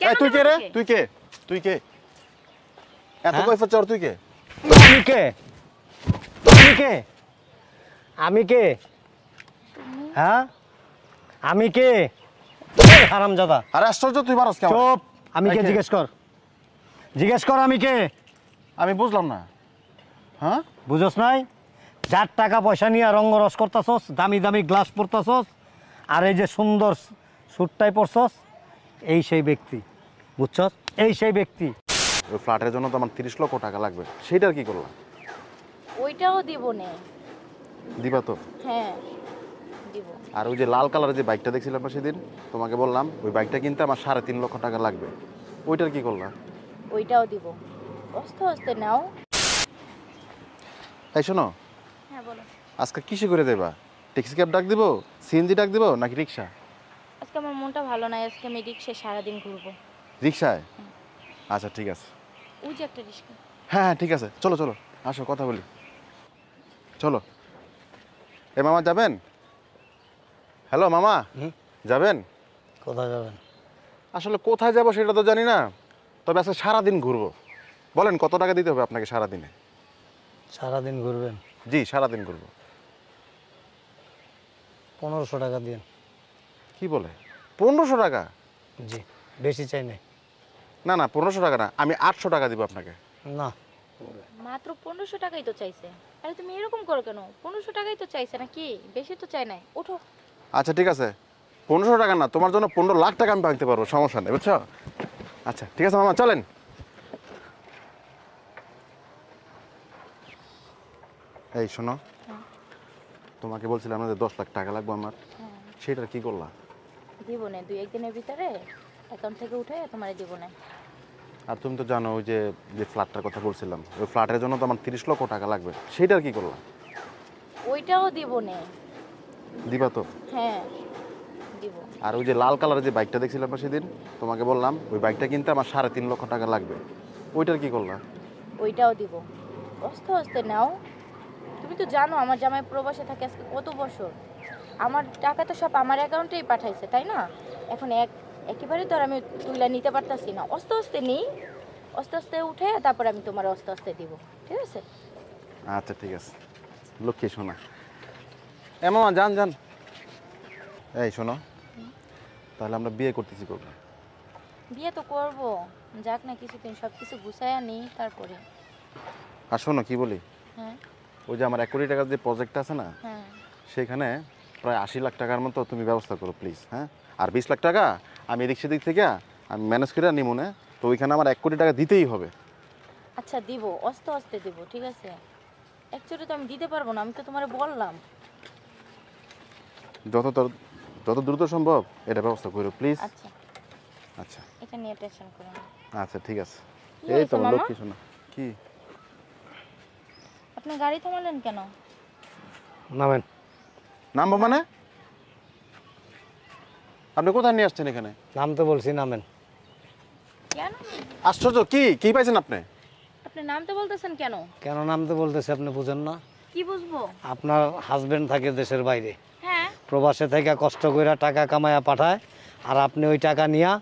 কেন তুই কে রে তুই কে তুই কে এত হ্যাঁ? কৈফত চর তুই কে তুই কে তুই কে আমি কে হ্যাঁ আমি কে হারাম হারামজাদা আরে আশ্চর্য তুই পারস কেমন চুপ আমি কে জিজ্ঞেস কর জিজ্ঞেস কর আমি কে আমি বুঝলাম না হ্যাঁ বুঝোস নাই যার টাকা পয়সা নিয়ে রঙ রস করতাছস দামি দামি গ্লাস পরতাছস আর এই যে সুন্দর সুটটাই পরছস এই সেই ব্যক্তি বুঝছস এই সেই ব্যক্তি ওই ফ্ল্যাটের জন্য তো আমার তিরিশ লক্ষ টাকা লাগবে সেটার কি করলাম ওইটাও দিব নে দিবা তো হ্যাঁ আর ওই যে লাল কালারের যে বাইকটা দেখছিলাম সেদিন তোমাকে বললাম ওই বাইকটা কিনতে আমার সাড়ে তিন লক্ষ টাকা লাগবে ওইটার কি করলাম ওইটাও দিব আস্তে আস্তে নাও এই শোনো হ্যাঁ, আজকে কিসে করে দেবা ট্যাক্সি ক্যাব ডাক দিব সিএনজি ডাক দিব নাকি রিক্সা আজকে আমার মনটা ভালো নাই আজকে আমি রিক্সায় সারাদিন ঘুরবো রিক্সায় আচ্ছা ঠিক আছে ওই যে হ্যাঁ হ্যাঁ ঠিক আছে চলো চলো আসো কথা বলি চলো এ মামা যাবেন হ্যালো মামা যাবেন কোথায় যাবেন আসলে কোথায় যাব সেটা তো জানি না তবে আজকে সারাদিন ঘুরবো বলেন কত টাকা দিতে হবে আপনাকে সারাদিনে সারাদিন ঘুরবেন জি সারাদিন ঘুরবো পনেরোশো টাকা দিন কি বলে পনেরোশো টাকা জি বেশি চাই নাই না না পনেরোশো টাকা না আমি আটশো টাকা দিব আপনাকে না মাত্র পনেরোশো টাকাই তো চাইছে আরে তুমি এরকম করো কেন পনেরোশো টাকাই তো চাইছে না কি বেশি তো চাই নাই ওঠো আচ্ছা ঠিক আছে পনেরোশো টাকা না তোমার জন্য পনেরো লাখ টাকা আমি ভাঙতে পারবো সমস্যা নেই বুঝছো আচ্ছা ঠিক আছে মামা চলেন এই শোনো হ্যাঁ। তোমাকে বলছিলাম না যে দশ লাখ টাকা লাগবো আমার হ্যাঁ। সেটার কি করলা দিব না দুই একদিনের ভিতরে অ্যাকাউন্ট থেকে উঠে তোমারে দিব না আর তুমি তো জানো ওই যে যে ফ্ল্যাটটার কথা বলছিলাম ওই ফ্ল্যাটের জন্য তো আমার তিরিশ লক্ষ টাকা লাগবে সেটার কি করলাম ওইটাও দিব না দিবা তো হ্যাঁ দিব আর ওই যে লাল কালারের যে বাইকটা দেখছিলাম সেদিন তোমাকে বললাম ওই বাইকটা কিনতে আমার সাড়ে তিন লক্ষ টাকা লাগবে ওইটার কি করলাম ওইটাও দিব আস্তে আস্তে নাও তুমি তো জানো আমার জামাই প্রবাসে থাকে আজকে কত বছর আমার টাকা তো সব আমার অ্যাকাউন্টেই পাঠাইছে তাই না এখন এক একেবারে তো আর আমি তুলে নিতে পারতাছি না অস্তে আস্তে নেই অস্তে আস্তে উঠে তারপরে আমি তোমার আস্তে আস্তে দিব ঠিক আছে আচ্ছা ঠিক আছে লক্ষ্মী শোনা এমন যান যান এই শোনো তাহলে আমরা বিয়ে করতেছি করব বিয়ে তো করব যাক না কিছুদিন সব কিছু গুছায়া নেই তারপরে আর শোনো কি বলি হ্যাঁ ওই যে আমার এক কোটি টাকার যে প্রজেক্ট আছে না হ্যাঁ। সেখানে প্রায় আশি লাখ টাকার মতো তুমি ব্যবস্থা করো প্লিজ হ্যাঁ আর বিশ লাখ টাকা আমি এদিক সেদিক থেকে আমি ম্যানেজ করে নিই মনে হ্যাঁ? তো ওইখানে আমার এক কোটি টাকা দিতেই হবে আচ্ছা দিব অস্তে আস্তে দিব ঠিক আছে অ্যাকচুয়ালি তো আমি দিতে পারবো না আমি তো তোমারে বললাম যত যত দ্রুত সম্ভব এটা ব্যবস্থা করো প্লিজ আচ্ছা আচ্ছা এটা নিয়ে টেনশন করো না আচ্ছা ঠিক আছে এই তো কিছু না কি আপনি গাড়ি থামালেন কেন নামেন নামবো মানে আপনি কোথায় নিয়ে আসছেন এখানে বলছি নামেন আশ্চর্য কি কি পাইছেন আপনি আপনি বলতেছেন কেন কেন বলতেছে আপনি বুঝেন না কি বুঝবো আপনার হাজবেন্ড থাকে দেশের বাইরে হ্যাঁ। প্রবাসে থেকে কষ্ট করে টাকা কামায়া পাঠায় আর আপনি ওই টাকা নিয়া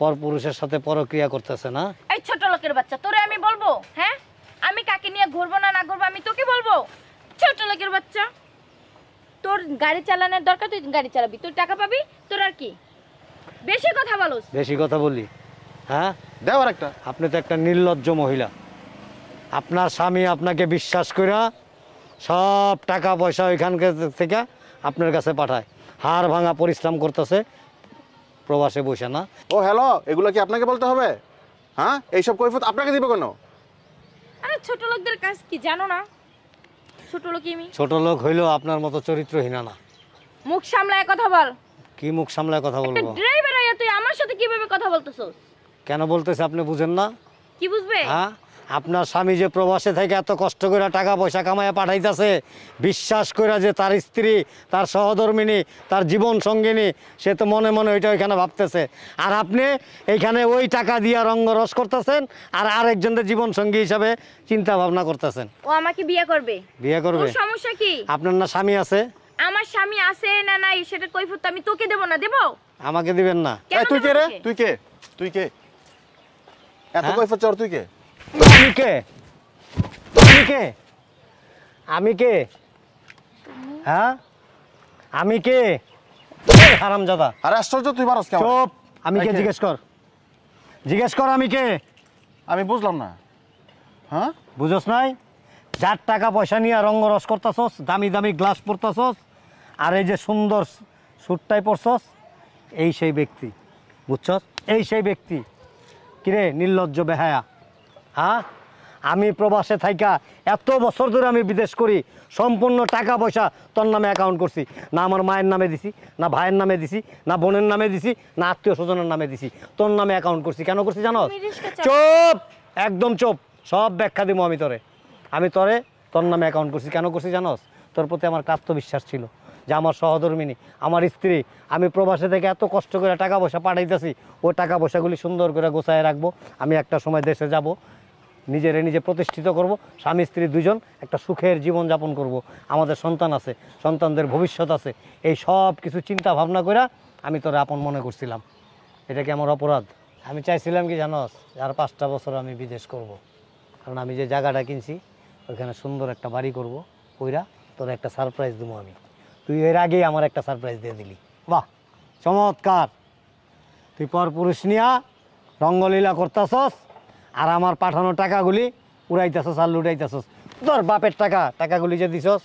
পর পুরুষের সাথে পরক্রিয়া করতেছেন না এই ছোট লোকের বাচ্চা তোরে আমি বলবো হ্যাঁ আমি কাকে নিয়ে ঘুরবো না না ঘুরবো আমি তোকে বলবো ছোট লোকের বাচ্চা তোর গাড়ি চালানোর দরকার তুই গাড়ি চালাবি তোর টাকা পাবি তোর আর কি বেশি কথা বলোস বেশি কথা বলি হ্যাঁ দেও আর একটা আপনি তো একটা নির্লজ্জ মহিলা আপনার স্বামী আপনাকে বিশ্বাস করে সব টাকা পয়সা ওইখানকার থেকে আপনার কাছে পাঠায় হাড় ভাঙা পরিশ্রম করতেছে প্রবাসে বসে না ও হ্যালো এগুলো কি আপনাকে বলতে হবে হ্যাঁ এইসব কৈফত আপনাকে দিব কেন আরে ছোট লোকদের কাজ কি জানো না ছোট লোক আমি ছোট লোক হইলো আপনার মতো চরিত্রহীন না মুখ সামলায় কথা বল কি মুখ সামলায় কথা বলবো ড্রাইভার হইয়া তুই আমার সাথে কিভাবে কথা বলতেছস কেন বলতেছ আপনি বুঝেন না কি বুঝবে হ্যাঁ আপনার স্বামী যে প্রবাসে থেকে এত কষ্ট করে টাকা পয়সা কামায় পাঠাইতেছে বিশ্বাস করে যে তার স্ত্রী তার সহধর্মিনী তার জীবন সঙ্গিনী সে তো মনে মনে ওইটা ওইখানে ভাবতেছে আর আপনি এইখানে ওই টাকা দিয়ে রঙ্গরস করতেছেন আর আরেকজনদের জীবন সঙ্গী হিসাবে চিন্তা ভাবনা করতেছেন ও আমাকে বিয়ে করবে বিয়ে করবে সমস্যা কি আপনার না স্বামী আছে আমার স্বামী আছে না নাই সেটা কৈফত আমি তোকে দেব না দেব আমাকে দিবেন না তুই কে রে তুই কে তুই কে এত হ্যাঁ? কৈফত চর তুই কে তুমি কে তুমি কে আমি কে হ্যাঁ আমি কে হারামজাদা আরে আশ্চর্য তুই পারস কেমন চুপ আমি কে জিজ্ঞেস কর জিজ্ঞেস কর আমি কে আমি বুঝলাম না হ্যাঁ বুঝোস নাই যার টাকা পয়সা নিয়ে রঙ রঙ্গরস করতেছস দামি দামি গ্লাস পরতাছস আর এই যে সুন্দর সুটটাই পরছস এই সেই ব্যক্তি বুঝছস এই সেই ব্যক্তি কিরে নির্লজ্জ বেহায়া হ্যাঁ আমি প্রবাসে থাইকা এত বছর ধরে আমি বিদেশ করি সম্পূর্ণ টাকা পয়সা তোর নামে অ্যাকাউন্ট করছি না আমার মায়ের নামে দিছি না ভাইয়ের নামে দিছি না বোনের নামে দিছি না আত্মীয় স্বজনের নামে দিছি তোর নামে অ্যাকাউন্ট করছি কেন করছি জানো চোপ একদম চোপ সব ব্যাখ্যা দিব আমি তোরে আমি তরে তোর নামে অ্যাকাউন্ট করছি কেন করছি জানোস তোর প্রতি আমার প্রাপ্ত বিশ্বাস ছিল যে আমার সহধর্মিনী আমার স্ত্রী আমি প্রবাসে থেকে এত কষ্ট করে টাকা পয়সা পাঠাইতেছি ও টাকা পয়সাগুলি সুন্দর করে গোছায় রাখবো আমি একটা সময় দেশে যাব নিজের নিজে প্রতিষ্ঠিত করব স্বামী স্ত্রী দুজন একটা সুখের জীবন যাপন করব আমাদের সন্তান আছে সন্তানদের ভবিষ্যৎ আছে এই সব কিছু চিন্তা ভাবনা করে আমি তোর আপন মনে করছিলাম এটা কি আমার অপরাধ আমি চাইছিলাম কি জানো আর পাঁচটা বছর আমি বিদেশ করব। কারণ আমি যে জায়গাটা কিনছি ওইখানে সুন্দর একটা বাড়ি করব কইরা তোর একটা সারপ্রাইজ দেবো আমি তুই এর আগেই আমার একটা সারপ্রাইজ দিয়ে দিলি বাহ চমৎকার তুই পরপুরুষ নিয়া রঙ্গলীলা করতাছস আর আমার পাঠানো টাকাগুলি উড়াইতেছস আর লুটাইতেছস তোর বাপের টাকা টাকাগুলি যে দিছস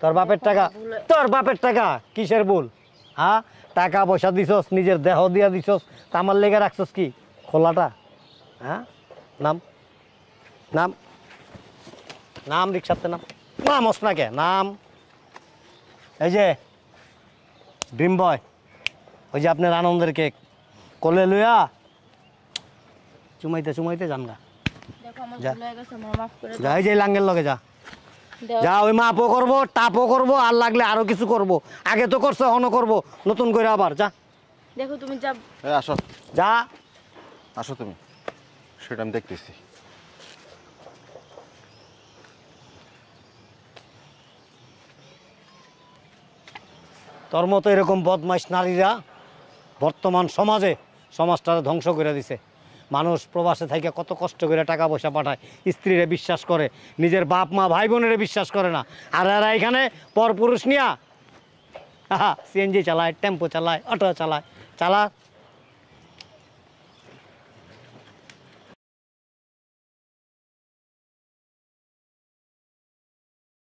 তোর বাপের টাকা তোর বাপের টাকা কিসের ভুল হ্যাঁ টাকা পয়সা দিছস নিজের দেহ দিয়া দিছস তা আমার লেগে রাখছস কি খোলাটা হ্যাঁ নাম নাম নাম রিক্সাতে নাম নাম অসনাকে নাম এই যে ড্রিম বয় ওই যে আপনার আনন্দের কেক কলে লইয়া চুমাইতে চুমাইতে যান গা যা এই যে লাঙ্গের লগে যা যা ওই মাপও করবো টাপও করবো আর লাগলে আরো কিছু করব আগে তো করছো এখনো করবো নতুন করে আবার যা দেখো তুমি যা আসো যা আসো তুমি সেটা আমি দেখতেছি তোর মতো এরকম বদমাইশ নারীরা বর্তমান সমাজে সমাজটা ধ্বংস করে দিছে মানুষ প্রবাসে থাকে কত কষ্ট করে টাকা পয়সা পাঠায় স্ত্রীরে বিশ্বাস করে নিজের বাপ মা ভাই বোনের বিশ্বাস করে না আর এরা এখানে পরপুরুষ নিয়া সিএনজি চালায় টেম্পো চালায় অটো চালায় চালা